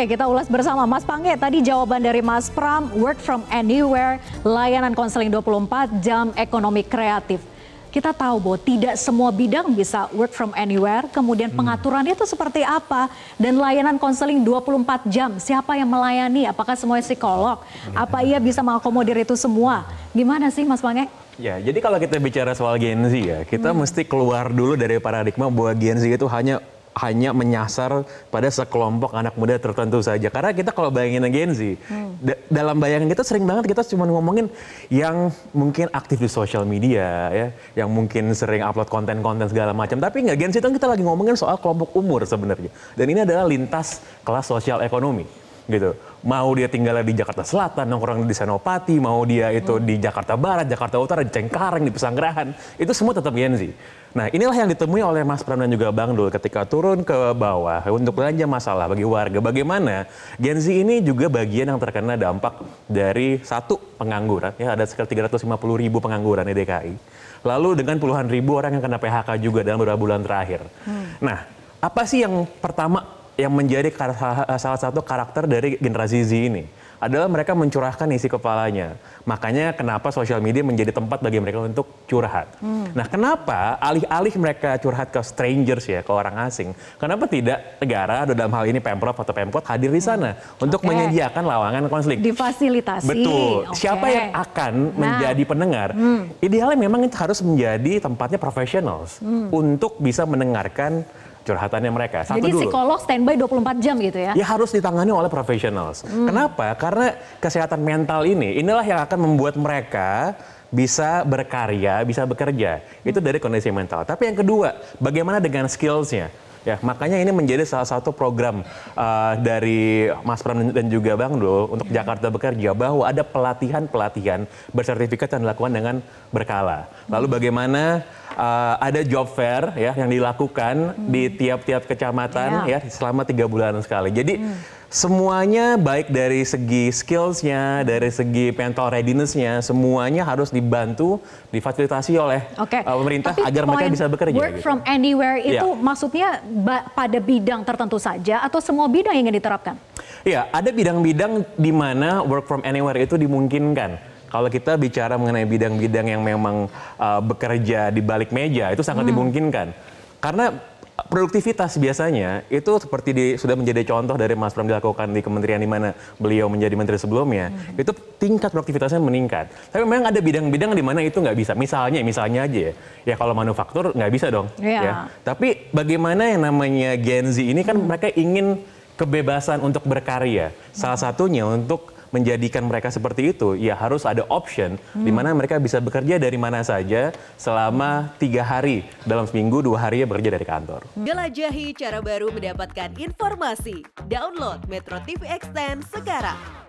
Oke, kita ulas bersama Mas Pange. Tadi jawaban dari Mas Pram, work from anywhere, layanan konseling 24 jam ekonomi kreatif. Kita tahu bahwa tidak semua bidang bisa work from anywhere, kemudian hmm. pengaturannya itu seperti apa, dan layanan konseling 24 jam, siapa yang melayani, apakah semuanya psikolog, hmm. apa ia bisa mengakomodir itu semua. Gimana sih Mas Pange? Ya, jadi kalau kita bicara soal Gen Z ya, kita hmm. mesti keluar dulu dari paradigma bahwa Gen Z itu hanya hanya menyasar pada sekelompok anak muda tertentu saja. Karena kita kalau bayangin Gen Z, hmm. da dalam bayangan kita sering banget kita cuma ngomongin yang mungkin aktif di sosial media ya, yang mungkin sering upload konten-konten segala macam. Tapi nggak Gen Z itu kita lagi ngomongin soal kelompok umur sebenarnya. Dan ini adalah lintas kelas sosial ekonomi gitu. Mau dia tinggal di Jakarta Selatan, nongkrong di Senopati, mau dia itu hmm. di Jakarta Barat, Jakarta Utara, di Cengkareng, di Pesanggerahan, itu semua tetap Gen Z. Nah inilah yang ditemui oleh Mas Pram dan juga Bang Dul ketika turun ke bawah untuk belanja masalah bagi warga. Bagaimana Gen Z ini juga bagian yang terkena dampak dari satu pengangguran, ya ada sekitar 350 ribu pengangguran di DKI. Lalu dengan puluhan ribu orang yang kena PHK juga dalam beberapa bulan terakhir. Hmm. Nah, apa sih yang pertama yang menjadi eh, salah satu karakter dari generasi Z ini adalah mereka mencurahkan isi kepalanya. Makanya kenapa sosial media menjadi tempat bagi mereka untuk curhat. Hmm. Nah, kenapa alih-alih mereka curhat ke strangers ya, ke orang asing, kenapa tidak negara dalam hal ini Pemprov atau Pemkot hadir di sana hmm. untuk okay. menyediakan lawangan konflik. Difasilitasi. Betul. Okay. Siapa yang akan nah. menjadi pendengar? Hmm. Idealnya memang harus menjadi tempatnya professionals hmm. untuk bisa mendengarkan curhatannya mereka. Satu Jadi dulu. psikolog standby 24 jam gitu ya? Ya harus ditangani oleh professionals. Hmm. Kenapa? Karena kesehatan mental ini, inilah yang akan membuat mereka bisa berkarya, bisa bekerja. Hmm. Itu dari kondisi mental. Tapi yang kedua, bagaimana dengan skillsnya? Ya, makanya ini menjadi salah satu program uh, dari Mas Pram dan juga Bang Do untuk hmm. Jakarta Bekerja bahwa ada pelatihan-pelatihan bersertifikat yang dilakukan dengan berkala. Lalu hmm. bagaimana uh, ada job fair ya yang dilakukan hmm. di tiap-tiap kecamatan yeah. ya selama tiga bulan sekali. Jadi hmm semuanya baik dari segi skillsnya, dari segi mental readinessnya, semuanya harus dibantu, difasilitasi oleh okay. uh, eh, pemerintah Tapi agar mereka bisa bekerja. Work gitu. from anywhere iya. itu yeah. maksudnya pada bidang tertentu saja atau semua bidang yang ingin diterapkan? Ya ada bidang-bidang di mana work from anywhere itu dimungkinkan kalau kita bicara mengenai bidang-bidang yang memang uh, bekerja di balik meja itu sangat hmm. dimungkinkan karena produktivitas biasanya itu seperti di, sudah menjadi contoh dari Mas Pram dilakukan di kementerian di mana beliau menjadi menteri sebelumnya hmm. itu tingkat produktivitasnya meningkat tapi memang ada bidang-bidang di mana itu nggak bisa misalnya misalnya aja ya, ya kalau manufaktur nggak bisa dong yeah. ya tapi bagaimana yang namanya Gen Z ini kan hmm. mereka ingin kebebasan untuk berkarya salah satunya untuk menjadikan mereka seperti itu, ya harus ada option hmm. di mana mereka bisa bekerja dari mana saja selama tiga hari dalam seminggu dua hari ya bekerja dari kantor. Jelajahi cara baru mendapatkan informasi. Download Metro TV Extend sekarang.